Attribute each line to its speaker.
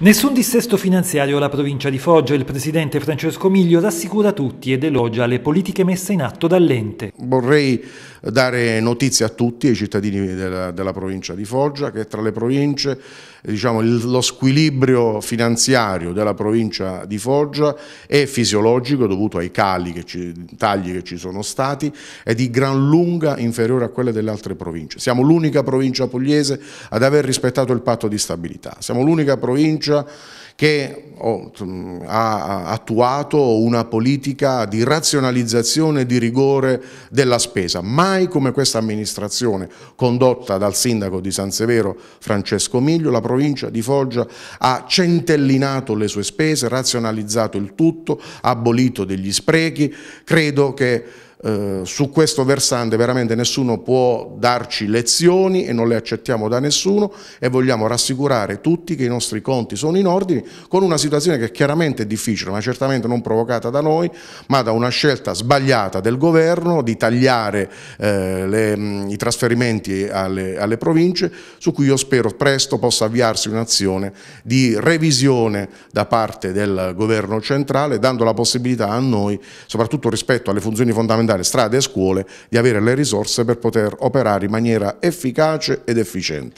Speaker 1: Nessun dissesto finanziario alla provincia di Foggia. Il presidente Francesco Miglio rassicura tutti ed elogia le politiche messe in atto dall'ente. Vorrei dare notizie a tutti, ai cittadini della, della provincia di Foggia, che tra le province diciamo, lo squilibrio finanziario della provincia di Foggia è fisiologico dovuto ai cali che ci, tagli che ci sono stati è di gran lunga inferiore a quelle delle altre province. Siamo l'unica provincia pugliese ad aver rispettato il patto di stabilità. Siamo l'unica provincia Farage che oh, ha attuato una politica di razionalizzazione e di rigore della spesa. Mai come questa amministrazione, condotta dal sindaco di San Severo Francesco Miglio, la provincia di Foggia ha centellinato le sue spese, razionalizzato il tutto, abolito degli sprechi. Credo che eh, su questo versante veramente nessuno può darci lezioni e non le accettiamo da nessuno e vogliamo rassicurare tutti che i nostri conti sono in ordine con una situazione che chiaramente è difficile ma certamente non provocata da noi ma da una scelta sbagliata del governo di tagliare eh, le, mm, i trasferimenti alle, alle, province su cui io spero presto possa avviarsi un'azione di revisione da parte del governo centrale dando la possibilità a noi soprattutto rispetto alle funzioni fondamentali andare strade e scuole, di avere le risorse per poter operare in maniera efficace ed efficiente.